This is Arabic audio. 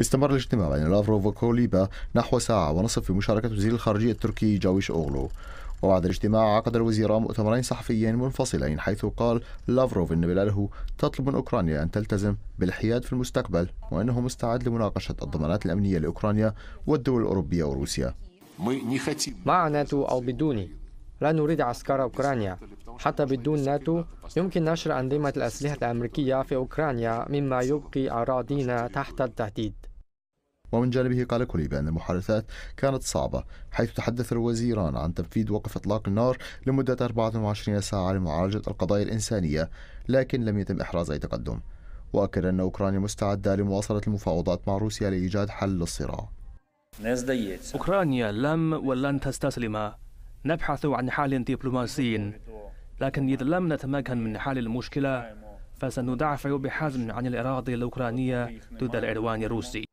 استمر الاجتماع بين لافروف وكوليبا نحو ساعة ونصف بمشاركة وزير الخارجية التركي جاويش أوغلو وبعد الاجتماع عقد الوزيران مؤتمرين صحفيين منفصلين حيث قال لافروف ان بلاده تطلب من اوكرانيا ان تلتزم بالحياد في المستقبل وانه مستعد لمناقشه الضمانات الامنيه لاوكرانيا والدول الاوروبيه وروسيا مع ناتو او بدونه لا نريد عسكر اوكرانيا حتى بدون ناتو يمكن نشر أنظمة الأسلحة الأمريكية في أوكرانيا مما يبقي أراضينا تحت التهديد ومن جانبه قال كولي بأن المحادثات كانت صعبة حيث تحدث الوزيران عن تنفيذ وقف إطلاق النار لمدة 24 ساعة لمعالجة القضايا الإنسانية لكن لم يتم إحراز أي تقدم وأكد أن أوكرانيا مستعدة لمواصلة المفاوضات مع روسيا لإيجاد حل للصراع أوكرانيا لم ولن تستسلم نبحث عن حل دبلوماسي لكن إذا لم نتمكن من حل المشكلة فسندافع بحزم عن الإرادة الأوكرانية ضد العدوان الروسي